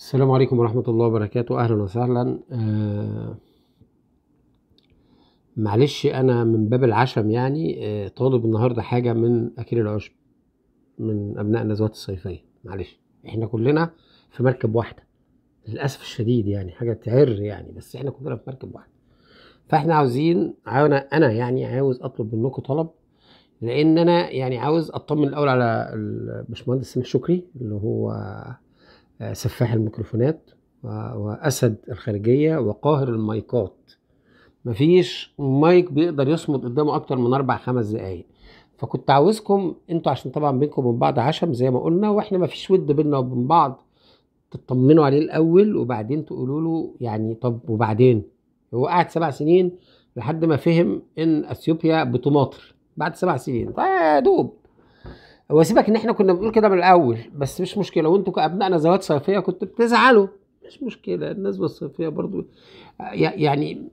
السلام عليكم ورحمة الله وبركاته أهلا وسهلا آه، معلش أنا من باب العشم يعني آه، طالب النهاردة حاجة من أكل العشب من أبناء النزوات الصيفية معلش إحنا كلنا في مركب واحدة للأسف الشديد يعني حاجة تعر يعني بس إحنا كلنا في مركب واحدة فإحنا عاوزين أنا أنا يعني عاوز أطلب منكم طلب لأن أنا يعني عاوز أطمن الأول على الباشمهندس سامح شكري اللي هو آه، سفاح الميكروفونات واسد الخارجيه وقاهر المايكات مفيش مايك بيقدر يصمد قدامه اكتر من اربع خمس دقايق فكنت عاوزكم انتوا عشان طبعا بينكم وبين بعض عشم زي ما قلنا واحنا مفيش ود بينا وبين بعض تطمنوا عليه الاول وبعدين تقولوا له يعني طب وبعدين هو قعد سبع سنين لحد ما فهم ان اثيوبيا بتماطر بعد سبع سنين آه، دوب هو سيبك ان احنا كنا بنقول كده من الاول بس مش مشكله وانتوا كابنائنا ذوات صيفيه كنتوا بتزعلوا مش مشكله الناس الصيفيه برضو يعني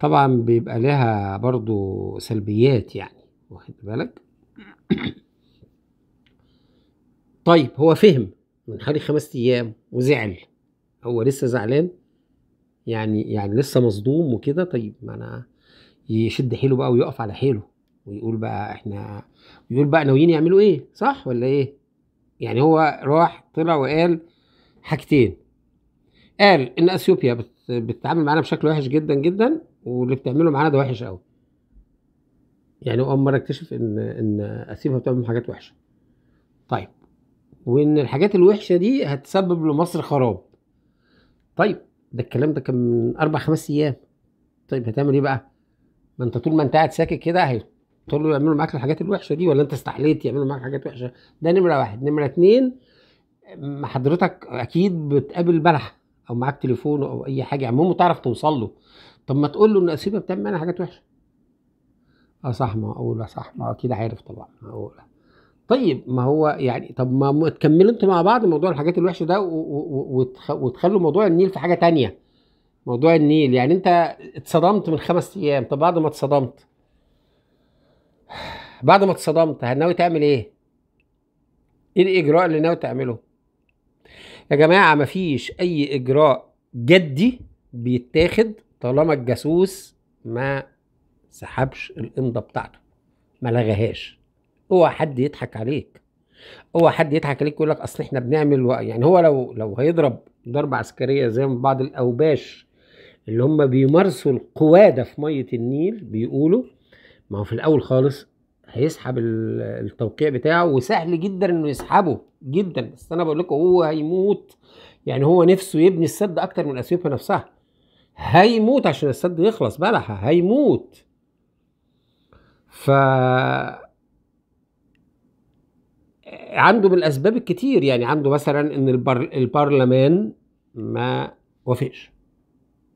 طبعا بيبقى لها برضو سلبيات يعني واخد بالك طيب هو فهم من حوالي خمس ايام وزعل هو لسه زعلان يعني يعني لسه مصدوم وكده طيب ما انا يشد حيله بقى ويقف على حيله ويقول بقى احنا يقول بقى ناويين يعملوا ايه صح ولا ايه يعني هو راح طلع وقال حاجتين قال ان اثيوبيا بتتعامل معانا بشكل وحش جدا جدا واللي بتعمله معانا ده وحش قوي يعني هو اول مره اكتشف ان ان اثيوبيا بتعمل حاجات وحشه طيب وان الحاجات الوحشه دي هتسبب لمصر خراب طيب ده الكلام ده كان من اربع خمس ايام طيب هتعمل ايه بقى ما انت طول ما انت قاعد ساكت كده قلت له يعملوا معاك الحاجات الوحشه دي ولا انت استحليت يعملوا معاك حاجات وحشه ده نمره واحد نمره اتنين حضرتك اكيد بتقابل بلح او معاك تليفون او اي حاجه عموما تعرف توصل له طب ما تقول له ان اسيبه بتعمل معانا حاجات وحشه اه صح ما اقول صح ما اكيد عارف طبعا اقول طيب ما هو يعني طب ما تكملوا انتوا مع بعض موضوع الحاجات الوحشه ده وتخلوا موضوع النيل في حاجه تانية موضوع النيل يعني انت اتصدمت من خمس ايام طب بعد ما اتصدمت بعد ما اتصدمت ناوي تعمل ايه ايه الاجراء اللي ناوي تعمله يا جماعه مفيش اي اجراء جدي بيتاخد طالما الجاسوس ما سحبش الامضه بتاعته ما لغاهاش اوعى حد يضحك عليك اوعى حد يضحك عليك يقول لك اصل احنا بنعمل يعني هو لو لو هيضرب ضربه عسكريه زي ما بعض الاوباش اللي هم بيمارسوا القواده في ميه النيل بيقولوا ما هو في الاول خالص هيسحب التوقيع بتاعه وسهل جدا انه يسحبه جدا بس انا بقول لكم هو هيموت يعني هو نفسه يبني السد اكتر من اثيوبيا نفسها هيموت عشان السد يخلص بلحه هيموت ف عنده من الاسباب الكتير يعني عنده مثلا ان البر... البرلمان ما وافقش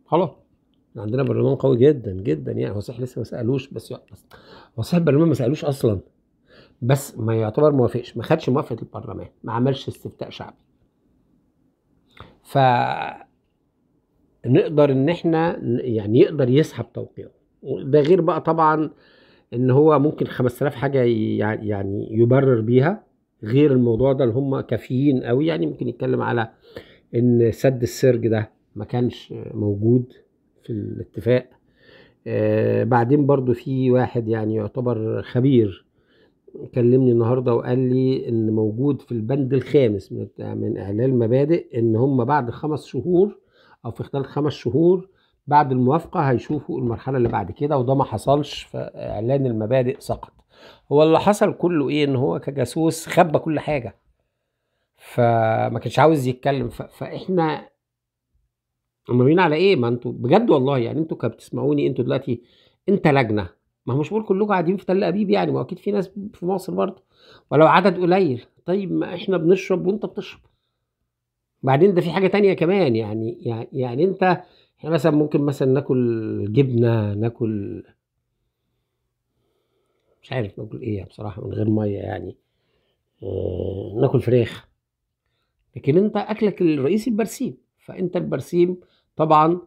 خلاص عندنا برلمان قوي جدا جدا يعني هو صحيح لسه ما سالوش بس هو صحيح البرلمان ما سالوش اصلا بس ما يعتبر ما وافقش ما خدش موافقه البرلمان ما عملش استفتاء شعبي ف نقدر ان احنا يعني يقدر يسحب توقيعه ده غير بقى طبعا ان هو ممكن 5000 حاجه يعني يبرر بيها غير الموضوع ده اللي هم كافيين قوي يعني ممكن يتكلم على ان سد السرج ده ما كانش موجود في الاتفاق آه، بعدين برضو في واحد يعني يعتبر خبير كلمني النهارده وقال لي ان موجود في البند الخامس من من اعلان مبادئ ان هم بعد خمس شهور او في خلال خمس شهور بعد الموافقه هيشوفوا المرحله اللي بعد كده وده ما حصلش فاعلان المبادئ سقط هو اللي حصل كله ايه ان هو كجاسوس خبى كل حاجه فما كانش عاوز يتكلم فاحنا منورين على ايه ما انتوا بجد والله يعني انتوا بتسمعوني انتوا دلوقتي انت لجنه ما هو مش بقول كلكم قاعدين في تل ابيب يعني ما اكيد في ناس في مصر برضه ولو عدد قليل طيب ما احنا بنشرب وانت بتشرب بعدين ده في حاجه تانية كمان يعني يعني, يعني انت احنا مثلا ممكن مثلا ناكل جبنه ناكل مش عارف ناكل ايه بصراحه من غير ميه يعني آه، ناكل فراخ لكن انت اكلك الرئيسي البرسيم فانت البرسيم طبعا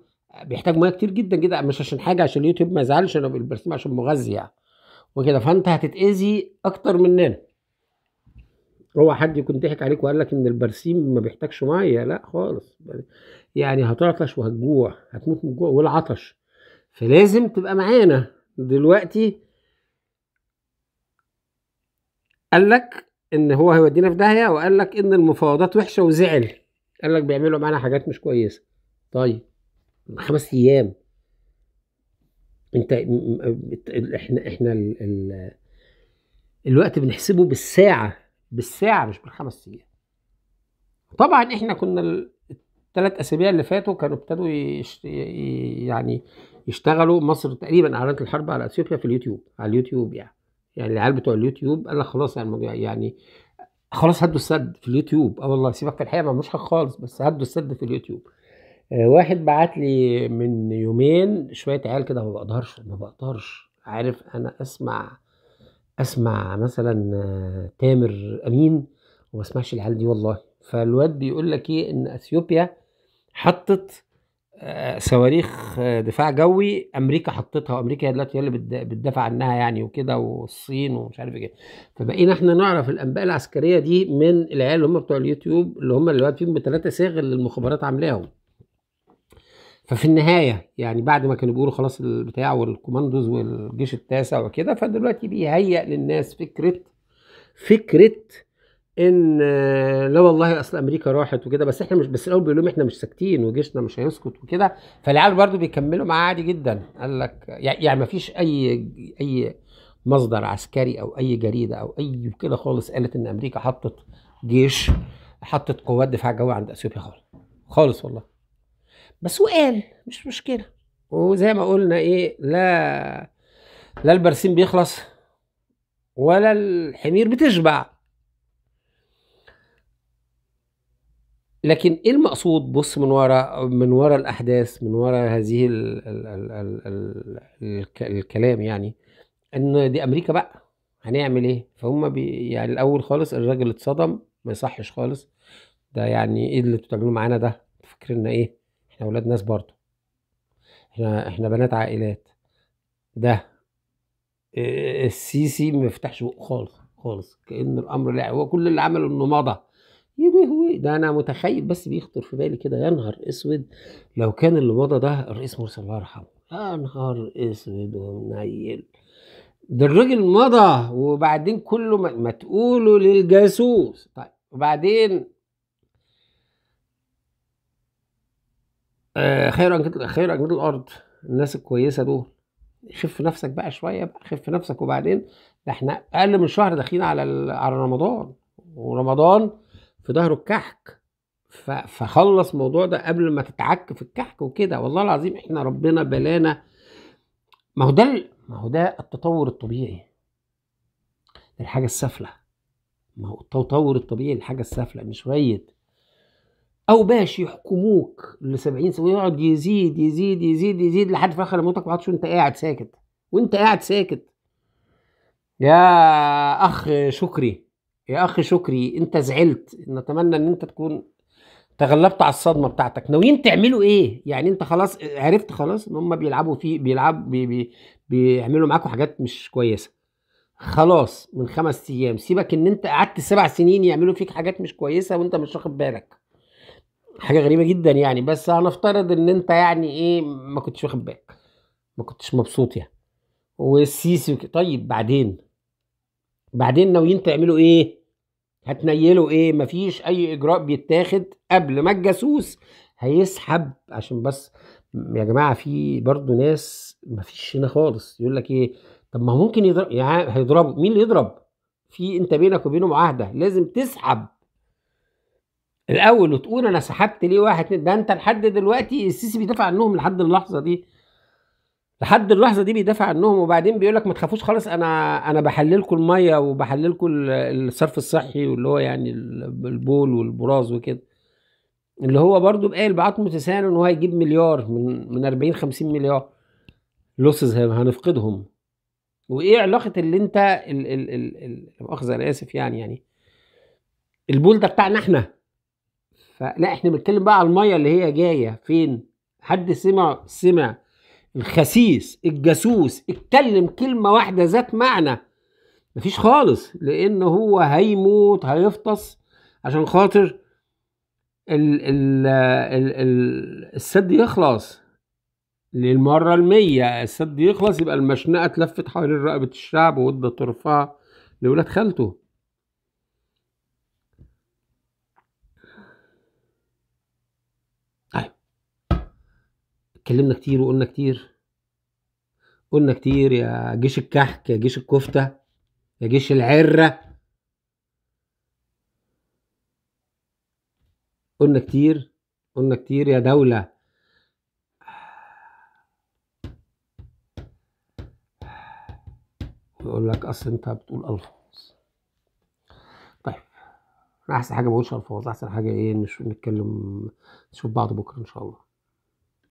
بيحتاج ميه كتير جدا جدا مش عشان حاجه عشان اليوتيوب ما يزعلش انا البرسيم عشان مغذي يعني وكده فانت هتتاذي اكتر مننا هو حد يكون ضحك عليك وقال لك ان البرسيم ما بيحتاجش ميه لا خالص يعني هتعطش وهتجوع هتموت من الجوع والعطش فلازم تبقى معانا دلوقتي قال لك ان هو هيودينا في داهيه وقال لك ان المفاوضات وحشه وزعل قال لك بيعملوا معانا حاجات مش كويسه طيب خمس ايام انت احنا احنا ال ال الوقت بنحسبه بالساعه بالساعه مش بالخمس ايام طبعا احنا كنا الثلاث اسابيع اللي فاتوا كانوا ابتدوا يشت... يعني يشتغلوا مصر تقريبا اعلنت الحرب على اثيوبيا في اليوتيوب على اليوتيوب يعني يعني العيال بتوع اليوتيوب قال لك خلاص يعني, يعني خلاص هدوا السد في اليوتيوب اه والله سيبك في الحقيقه ملوش حق خالص بس هدوا السد في اليوتيوب آه، واحد بعت لي من يومين شويه عيال كده ما بقدرش ما بقدرش عارف انا اسمع اسمع مثلا آه، تامر امين وما اسمعش العيال دي والله فالواد بيقول لك ايه ان اثيوبيا حطت آه، صواريخ دفاع جوي امريكا حطتها وامريكا دلوقتي هي اللي بتدافع عنها يعني وكده والصين ومش عارف ايه فبقينا احنا نعرف الانباء العسكريه دي من العيال اللي هم بتوع اليوتيوب اللي هم اللي فيهم بثلاثه صاغ اللي المخابرات عاملاهم ففي النهايه يعني بعد ما كانوا بيقولوا خلاص البتاع والكوماندوز والجيش التاسع وكده فدلوقتي بيهيأ للناس فكره فكره ان لا والله اصل امريكا راحت وكده بس احنا مش بس الاول بيقول لهم احنا مش ساكتين وجيشنا مش هيسكت وكده فالعيال برضو بيكملوا معاه عادي جدا قال لك يعني ما فيش اي اي مصدر عسكري او اي جريده او اي كده خالص قالت ان امريكا حطت جيش حطت قوات دفاع جوي عند اثيوبيا خالص خالص والله بس هو قال مش مشكله وزي ما قلنا ايه لا لا البرسيم بيخلص ولا الحمير بتشبع لكن ايه المقصود بص من ورا من ورا الاحداث من ورا هذه الـ الـ الـ الـ الـ الـ الكلام يعني ان دي امريكا بقى هنعمل ايه فهم بي يعني الاول خالص الراجل اتصدم ما يصحش خالص ده يعني ايه اللي بتعملوه معانا ده فاكريننا ايه احنا ولاد ناس برضه احنا احنا بنات عائلات ده السيسي ما يفتحش بقه خالص خالص كان الامر لا هو كل اللي عمله انه مضى ده انا متخيل بس بيخطر في بالي كده يا نهار اسود لو كان اللي مضى ده الرئيس مرسي الله يرحمه يا نهار اسود ومنيل ده الراجل مضى وبعدين كله ما, ما للجاسوس طيب وبعدين آه، خير اجنده خير أجناد الأرض الناس الكويسة دول خف نفسك بقى شوية بقى خف نفسك وبعدين ده احنا أقل من شهر داخلين على على رمضان ورمضان في ظهره الكحك فخلص الموضوع ده قبل ما تتعك في الكحك وكده والله العظيم احنا ربنا بلانا ما هو ده ما هو ده التطور الطبيعي الحاجة السافلة ما هو التطور الطبيعي الحاجة السافلة مش شويه او باش يحكموك ل 70 سنه ويقعد يزيد يزيد يزيد يزيد لحد في اخر موتك ما وانت قاعد ساكت وانت قاعد ساكت يا اخ شكري يا اخ شكري انت زعلت نتمنى ان انت تكون تغلبت على الصدمه بتاعتك ناويين تعملوا ايه يعني انت خلاص عرفت خلاص ان هم بيلعبوا في بيلعب بي بي بيعملوا معاكوا حاجات مش كويسه خلاص من خمس ايام سيبك ان انت قعدت سبع سنين يعملوا فيك حاجات مش كويسه وانت مش واخد بالك حاجه غريبه جدا يعني بس هنفترض ان انت يعني ايه ما كنتش واخد بالك ما كنتش مبسوط يعني والسيسي وك... طيب بعدين بعدين ناويين تعملوا ايه هتنيلوا ايه مفيش اي اجراء بيتاخد قبل ما الجاسوس هيسحب عشان بس يا جماعه في برضه ناس مفيش هنا خالص يقول لك ايه طب ما هو ممكن يضرب يعني هيضربوا مين اللي يضرب في انت بينك وبينه معاهده لازم تسحب الاول وتقول انا سحبت ليه واحد اتنين ده انت لحد دلوقتي السيسي بيدافع عنهم لحد اللحظه دي لحد اللحظه دي بيدافع عنهم وبعدين بيقول لك ما تخافوش خالص انا انا بحللكم الميه وبحللكم الصرف الصحي واللي هو يعني البول والبراز وكده اللي هو برضه بقال بعت متسان ان هو هيجيب مليار من من 40 50 مليار لوسز هنفقدهم وايه علاقه اللي انت ال ال ال انا اسف يعني يعني البول ده بتاعنا احنا فلا احنا بنتكلم بقى على الميه اللي هي جايه فين حد سمع سمع الخسيس الجاسوس اتكلم كلمه واحده ذات معنى مفيش خالص لان هو هيموت هيفطس عشان خاطر ال ال ال ال السد يخلص للمرة المية السد يخلص يبقى المشنقة اتلفت حوالين رقبة الشعب وادى طرفها لولاد خالته اتكلمنا كتير وقلنا كتير قلنا كتير يا جيش الكحك يا جيش الكفتة يا جيش العرة قلنا كتير قلنا كتير يا دولة يقول لك اصل انت بتقول الفاظ طيب احسن حاجه ما اقولش الفاظ احسن حاجه ايه نتكلم نشوف بعض بكره ان شاء الله